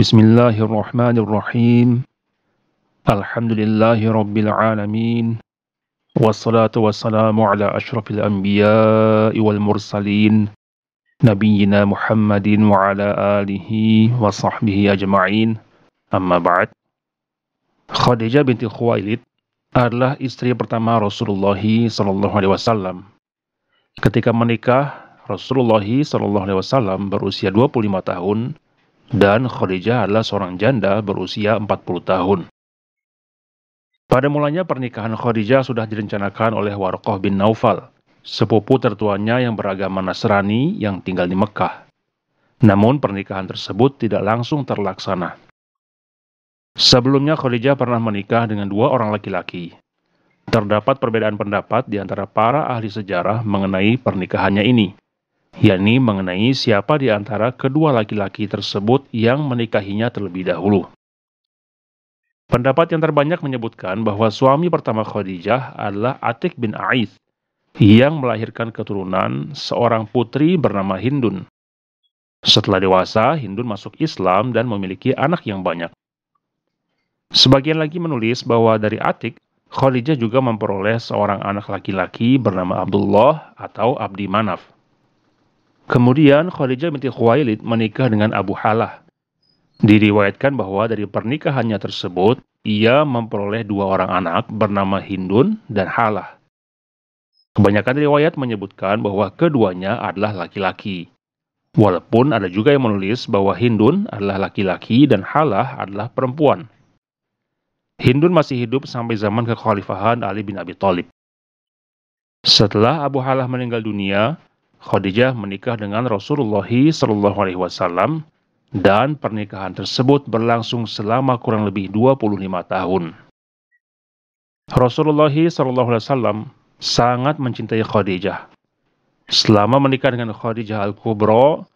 بسم الله الرحمن الرحيم الحمد لله رب العالمين والصلاة والسلام على أشرف الأنبياء والمرسلين نبينا محمد وعلى آله وصحبه أجمعين أما بعد خديجة بنت خويلد adalah istri pertama Rasulullah Sallallahu Alaihi Wasallam. Ketika menikah, Rasulullah Sallallahu Alaihi Wasallam berusia 25 tahun dan Khadijah adalah seorang janda berusia 40 tahun. Pada mulanya pernikahan Khadijah sudah direncanakan oleh Warqah bin Naufal, sepupu tertuanya yang beragama Nasrani yang tinggal di Mekah. Namun pernikahan tersebut tidak langsung terlaksana. Sebelumnya Khadijah pernah menikah dengan dua orang laki-laki. Terdapat perbedaan pendapat di antara para ahli sejarah mengenai pernikahannya ini yakni mengenai siapa di antara kedua laki-laki tersebut yang menikahinya terlebih dahulu. Pendapat yang terbanyak menyebutkan bahwa suami pertama Khadijah adalah Atik bin Ais yang melahirkan keturunan seorang putri bernama Hindun. Setelah dewasa, Hindun masuk Islam dan memiliki anak yang banyak. Sebagian lagi menulis bahwa dari Atik, Khadijah juga memperoleh seorang anak laki-laki bernama Abdullah atau Abdi Manaf. Kemudian Khadijah binti Khuwailid menikah dengan Abu Halah. Diriwayatkan bahwa dari pernikahannya tersebut, ia memperoleh dua orang anak bernama Hindun dan Halah. Kebanyakan riwayat menyebutkan bahwa keduanya adalah laki-laki. Walaupun ada juga yang menulis bahwa Hindun adalah laki-laki dan Halah adalah perempuan. Hindun masih hidup sampai zaman kekhalifahan Ali bin Abi Thalib. Setelah Abu Halah meninggal dunia, Khadijah menikah dengan Rasulullah Shallallahu Alaihi Wasallam dan pernikahan tersebut berlangsung selama kurang lebih 25 tahun. Rasulullah Shallallahu Alaihi Wasallam sangat mencintai Khadijah. Selama menikah dengan Khadijah Al Kubro,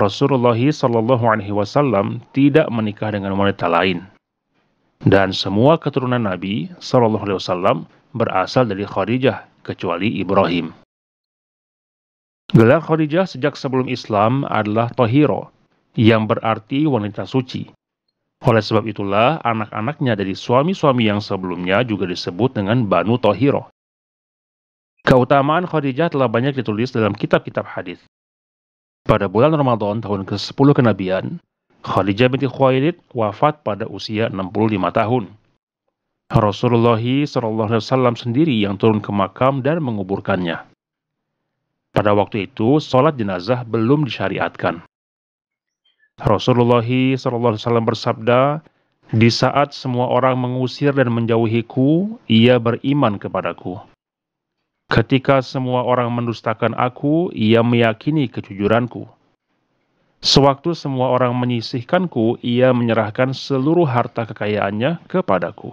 Rasulullah Shallallahu Alaihi Wasallam tidak menikah dengan wanita lain. Dan semua keturunan Nabi Shallallahu Alaihi Wasallam berasal dari Khadijah kecuali Ibrahim. Gelar Khadijah sejak sebelum Islam adalah Tohiro, yang berarti wanita suci. Oleh sebab itulah, anak-anaknya dari suami-suami yang sebelumnya juga disebut dengan Banu Tohiro. Keutamaan Khadijah telah banyak ditulis dalam kitab-kitab hadis. Pada bulan Ramadan tahun ke-10 kenabian, Khadijah binti Khuwailid wafat pada usia 65 tahun. Rasulullah SAW sendiri yang turun ke makam dan menguburkannya. Pada waktu itu, sholat jenazah belum disyariatkan. Rasulullah SAW bersabda, di saat semua orang mengusir dan menjauhiku, ia beriman kepadaku. Ketika semua orang mendustakan aku, ia meyakini kejujuranku. Sewaktu semua orang menyisihkanku, ia menyerahkan seluruh harta kekayaannya kepadaku.